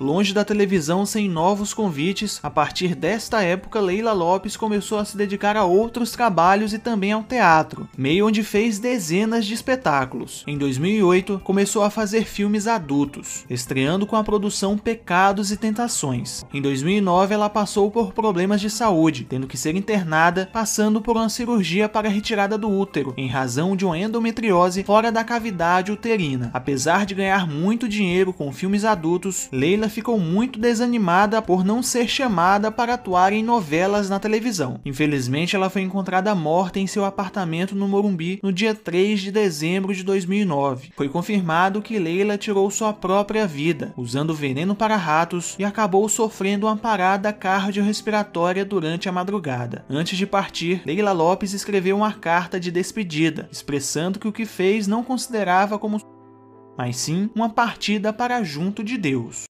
Longe da televisão sem novos convites, a partir desta época Leila Lopes começou a se dedicar a outros trabalhos e também ao teatro, meio onde fez dezenas de espetáculos. Em 2008, começou a fazer filmes adultos, estreando com a produção Pecados e Tentações. Em 2009, ela passou por problemas de saúde, tendo que ser internada, passando por uma cirurgia para a retirada do útero, em razão de uma endometriose fora da cavidade uterina. Apesar de ganhar muito dinheiro com filmes adultos, Leila ficou muito desanimada por não ser chamada para atuar em novelas na televisão. Infelizmente, ela foi encontrada morta em seu apartamento no Morumbi no dia 3 de dezembro de 2009. Foi confirmado que Leila tirou sua própria vida, usando veneno para ratos e acabou sofrendo uma parada cardiorrespiratória durante a madrugada. Antes de partir, Leila Lopes escreveu uma carta de despedida, expressando que o que fez não considerava como mas sim uma partida para junto de Deus.